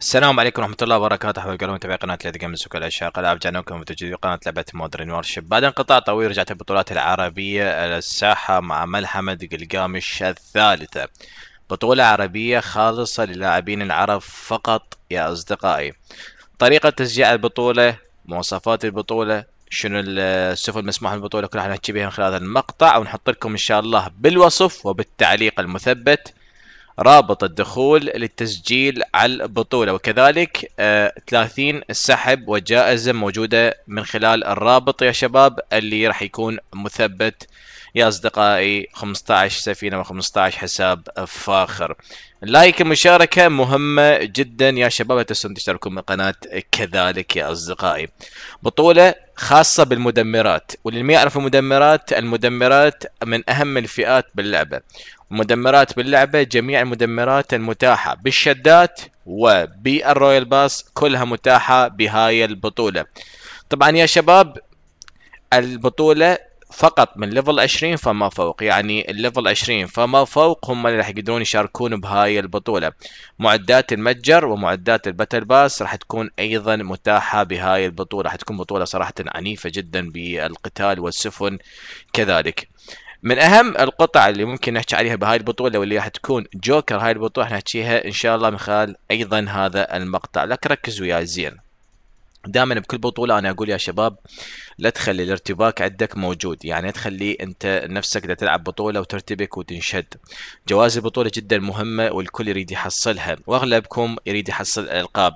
السلام عليكم ورحمة الله وبركاته حبايب قلوب متابعي قناة ليد جيمز وكل عشاق الألعاب جانوكم وتجديد قناة لعبة مودرن وورشيب بعد انقطاع طويل رجعت البطولات العربية الساحة مع ملحمة قلقامش الثالثة بطولة عربية خالصة للاعبين العرب فقط يا أصدقائي طريقة تشجيع البطولة مواصفات البطولة شنو السفن المسموح بالبطولة كلها نحكي بها من خلال هذا المقطع ونحط لكم إن شاء الله بالوصف وبالتعليق المثبت رابط الدخول للتسجيل على البطولة وكذلك 30 آه، سحب وجائزة موجودة من خلال الرابط يا شباب اللي راح يكون مثبت يا أصدقائي 15 سفينة و15 حساب فاخر لايك المشاركة مهمة جدا يا شباب لا تنسون تشتركون بالقناة كذلك يا أصدقائي بطولة خاصة بالمدمرات وللمي يعرف المدمرات المدمرات من أهم الفئات باللعبة مدمرات باللعبة جميع المدمرات المتاحة بالشدات وبالرويال باس كلها متاحة بهاي البطولة طبعا يا شباب البطولة فقط من ليفل 20 فما فوق يعني الليفل 20 فما فوق هم اللي راح يقدرون يشاركون بهاي البطولة معدات المتجر ومعدات الباتل باس راح تكون ايضا متاحة بهاي البطولة راح تكون بطولة صراحة عنيفة جدا بالقتال والسفن كذلك من اهم القطع اللي ممكن نحكي عليها بهاي البطوله واللي راح تكون جوكر هاي البطوله راح نحكيها ان شاء الله من خلال ايضا هذا المقطع لك ركز وياي زين دائما بكل بطوله انا اقول يا شباب لا تخلي الارتباك عندك موجود يعني لا تخلي انت نفسك دا تلعب بطوله وترتبك وتنشد جوائز البطوله جدا مهمه والكل يريد يحصلها واغلبكم يريد يحصل القاب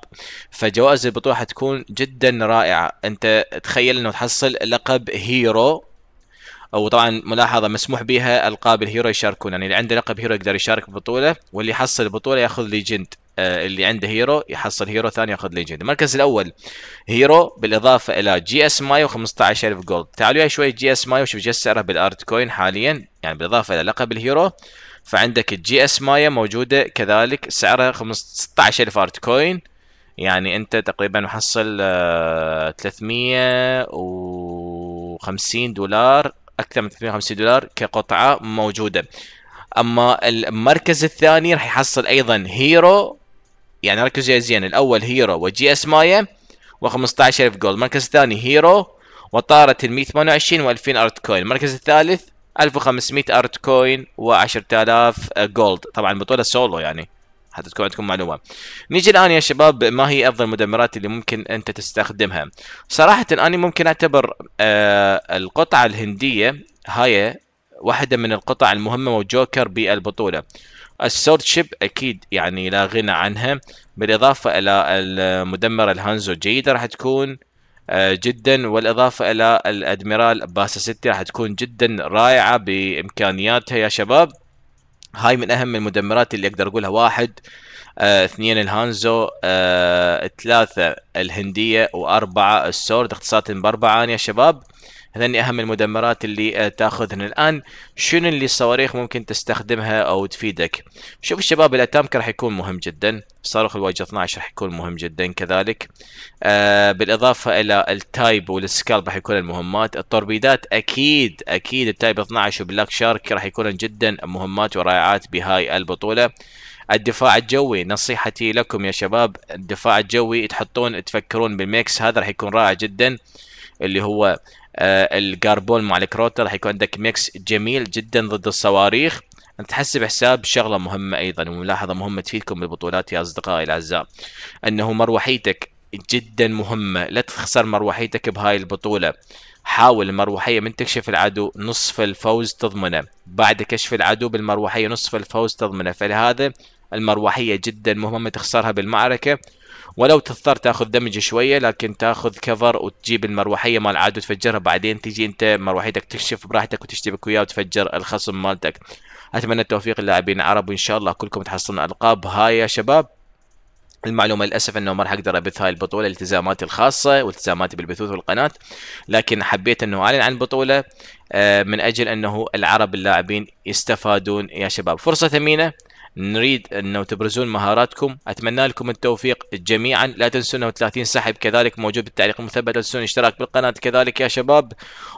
فجوائز البطوله حتكون جدا رائعه انت تخيل انه تحصل لقب هيرو او طبعا ملاحظه مسموح بها القاب الهيرو يشاركون يعني اللي عنده لقب هيرو يقدر يشارك بالبطوله واللي يحصل البطوله ياخذ ليجند آه، اللي عنده هيرو يحصل هيرو ثاني ياخذ ليجند المركز الاول هيرو بالاضافه الى جي اس مايو 15000 جولد تعالوا وياي شوي جي اس مايو شوف جس سعره بالارت كوين حاليا يعني بالاضافه الى لقب الهيرو فعندك الجي اس مايا موجوده كذلك سعرها 16000 ارت كوين يعني انت تقريبا محصل 350 آه، دولار اكثر من 350 دولار كقطعه موجوده اما المركز الثاني راح يحصل ايضا هيرو يعني ركزوا يا زين الاول هيرو وجي اس مايا و15000 جولد المركز الثاني هيرو وطارة 128 و2000 ارت كوين المركز الثالث 1500 ارت كوين و10000 جولد طبعا البطولة سولو يعني حتى تكون عندكم معلومة نيجي الآن يا شباب ما هي أفضل المدمرات اللي ممكن أنت تستخدمها صراحة أنا ممكن أعتبر آه القطعة الهندية هاي واحدة من القطع المهمة والجوكر بالبطولة شيب أكيد يعني لا غنى عنها بالإضافة إلى المدمر الهانزو جيدة راح تكون آه، جدا والإضافة إلى الأدميرال باسا ستي راح تكون جدا رائعة بإمكانياتها يا شباب هاي من أهم المدمرات اللي أقدر أقولها واحد آه، اثنين الهانزو آه، ثلاثة الهندية وأربعة السورد اختصاصات بأربعة يا شباب هذني اهم المدمرات اللي آه، تاخذهن الان شنو اللي الصواريخ ممكن تستخدمها او تفيدك شوف الشباب الاتامك راح يكون مهم جدا صاروخ الواجهه 12 راح يكون مهم جدا كذلك آه بالاضافه الى التايب والسكال راح يكون المهمات التوربيدات اكيد اكيد التايب 12 وبلاك شارك راح يكون جدا مهمات ورائعات بهاي البطوله الدفاع الجوي نصيحتي لكم يا شباب الدفاع الجوي تحطون تفكرون بالميكس هذا راح يكون رائع جدا اللي هو آه، الجاربول مع الكروتر راح يكون عندك ميكس جميل جدا ضد الصواريخ انت تحسب حساب شغله مهمه ايضا وملاحظه مهمه تفيدكم بالبطولات يا اصدقائي الاعزاء انه مروحيتك جدا مهمه لا تخسر مروحيتك بهاي البطوله حاول المروحيه من تكشف العدو نصف الفوز تضمنه بعد كشف العدو بالمروحيه نصف الفوز تضمنه فلهذا المروحيه جدا مهمه تخسرها بالمعركه ولو تضطر تاخذ دمج شويه لكن تاخذ كفر وتجيب المروحيه مال عاد وتفجرها بعدين تجي انت مروحيتك تكشف براحتك وتشتبك وياه وتفجر الخصم مالتك اتمنى التوفيق للاعبين العرب وان شاء الله كلكم تحصلون القاب هاي يا شباب المعلومة للأسف أنه ما راح أقدر أبث هاي البطولة التزاماتي الخاصة والتزاماتي بالبثوث والقناة لكن حبيت أنه أعلن عن البطولة آه، من أجل أنه العرب اللاعبين يستفادون يا شباب فرصة ثمينة نريد انه تبرزون مهاراتكم اتمنى لكم التوفيق جميعا لا تنسوا انه 30 سحب كذلك موجود بالتعليق المثبت لا تنسون الاشتراك بالقناه كذلك يا شباب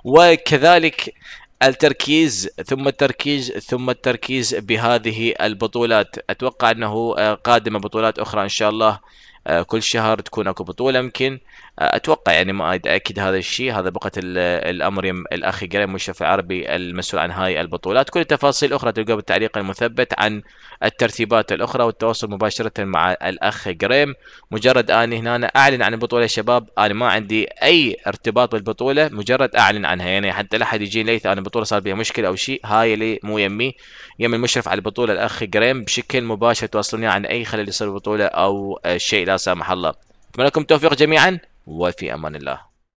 وكذلك التركيز ثم التركيز ثم التركيز بهذه البطولات اتوقع انه آه، قادمه بطولات اخرى ان شاء الله آه، كل شهر تكون اكو بطوله يمكن اتوقع يعني ما اتاكد هذا الشيء هذا بقت الامر يم الاخ قريم مشرف العربي المسؤول عن هاي البطولات كل التفاصيل الاخرى تلقاها بالتعليق المثبت عن الترتيبات الاخرى والتواصل مباشره مع الاخ قريم مجرد اني هنا أنا اعلن عن البطوله يا شباب انا ما عندي اي ارتباط بالبطوله مجرد اعلن عنها يعني حتى لا احد يجيني ليث انا البطوله صار فيها مشكله او شيء هاي اللي مو يمي يم المشرف على البطوله الاخ قريم بشكل مباشر تواصلني عن اي خلل يصير بالبطوله او شيء لا سامح الله اتمنى لكم التوفيق جميعا وفي امان الله